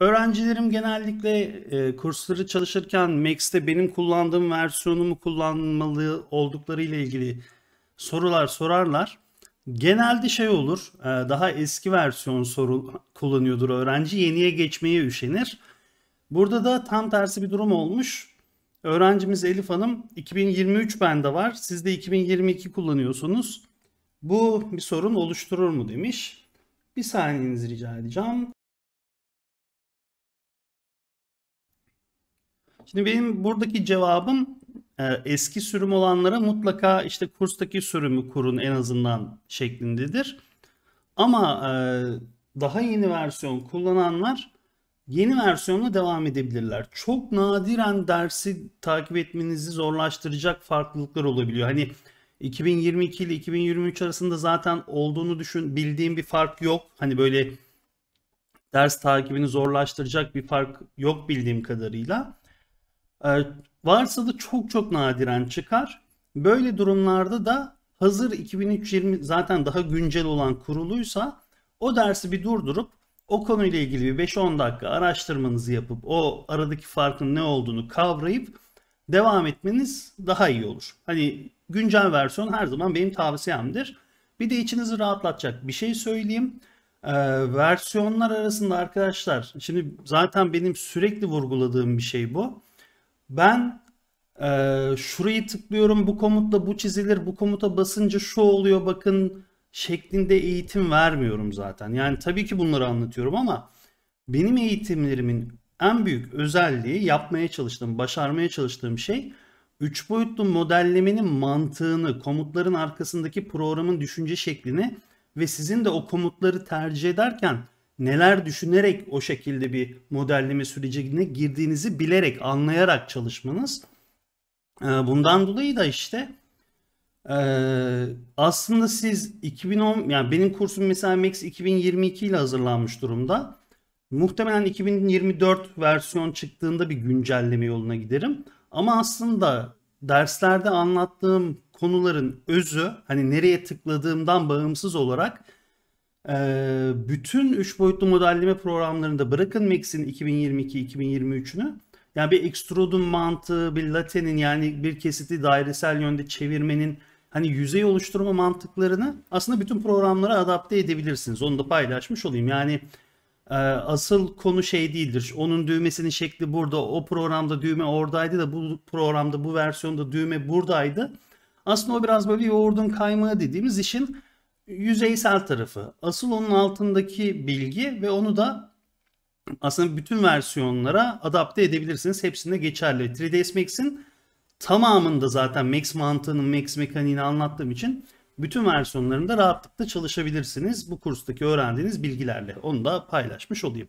Öğrencilerim genellikle e, kursları çalışırken Max'te benim kullandığım versiyonumu kullanmalı oldukları ile ilgili sorular sorarlar. Genelde şey olur, e, daha eski versiyon soru kullanıyordur öğrenci, yeniye geçmeye üşenir. Burada da tam tersi bir durum olmuş. Öğrencimiz Elif Hanım 2023 bende var, siz de 2022 kullanıyorsunuz. Bu bir sorun oluşturur mu demiş. Bir saniyenizi rica edeceğim. Şimdi benim buradaki cevabım e, eski sürüm olanlara mutlaka işte kurstaki sürümü kurun en azından şeklindedir. Ama e, daha yeni versiyon kullananlar yeni versiyonla devam edebilirler. Çok nadiren dersi takip etmenizi zorlaştıracak farklılıklar olabiliyor. Hani 2022 ile 2023 arasında zaten olduğunu düşün bildiğim bir fark yok. Hani böyle ders takibini zorlaştıracak bir fark yok bildiğim kadarıyla. Ee, varsa da çok çok nadiren çıkar. Böyle durumlarda da hazır 2003 zaten daha güncel olan kuruluysa o dersi bir durdurup o konuyla ilgili bir 5-10 dakika araştırmanızı yapıp o aradaki farkın ne olduğunu kavrayıp devam etmeniz daha iyi olur. Hani güncel versiyon her zaman benim tavsiyemdir. Bir de içinizi rahatlatacak bir şey söyleyeyim. Ee, versiyonlar arasında arkadaşlar şimdi zaten benim sürekli vurguladığım bir şey bu ben e, şurayı tıklıyorum bu komutla bu çizilir bu komuta basınca şu oluyor bakın şeklinde eğitim vermiyorum zaten. Yani tabii ki bunları anlatıyorum ama benim eğitimlerimin en büyük özelliği yapmaya çalıştığım, başarmaya çalıştığım şey üç boyutlu modellemenin mantığını, komutların arkasındaki programın düşünce şeklini ve sizin de o komutları tercih ederken neler düşünerek o şekilde bir modelleme sürecine girdiğinizi bilerek, anlayarak çalışmanız. E, bundan dolayı da işte e, aslında siz 2010 yani benim kursum mesela Max 2022 ile hazırlanmış durumda. Muhtemelen 2024 versiyon çıktığında bir güncelleme yoluna giderim. Ama aslında derslerde anlattığım konuların özü hani nereye tıkladığımdan bağımsız olarak ee, bütün 3 boyutlu modelleme programlarında bırakın Max'in 2022-2023'ünü. Yani bir extrude'un mantığı, bir late'nin yani bir kesiti dairesel yönde çevirmenin hani yüzey oluşturma mantıklarını aslında bütün programlara adapte edebilirsiniz. Onu da paylaşmış olayım. Yani e, asıl konu şey değildir. Onun düğmesinin şekli burada, o programda düğme oradaydı da bu programda bu versiyonda düğme buradaydı. Aslında o biraz böyle yoğurdun kaymağı dediğimiz işin yüzeysel tarafı. Asıl onun altındaki bilgi ve onu da aslında bütün versiyonlara adapte edebilirsiniz. Hepsinde geçerli. 3ds Max'in tamamında zaten Max mantığının, Max mekaniğini anlattığım için bütün versiyonlarında rahatlıkla çalışabilirsiniz. Bu kurstaki öğrendiğiniz bilgilerle onu da paylaşmış olayım.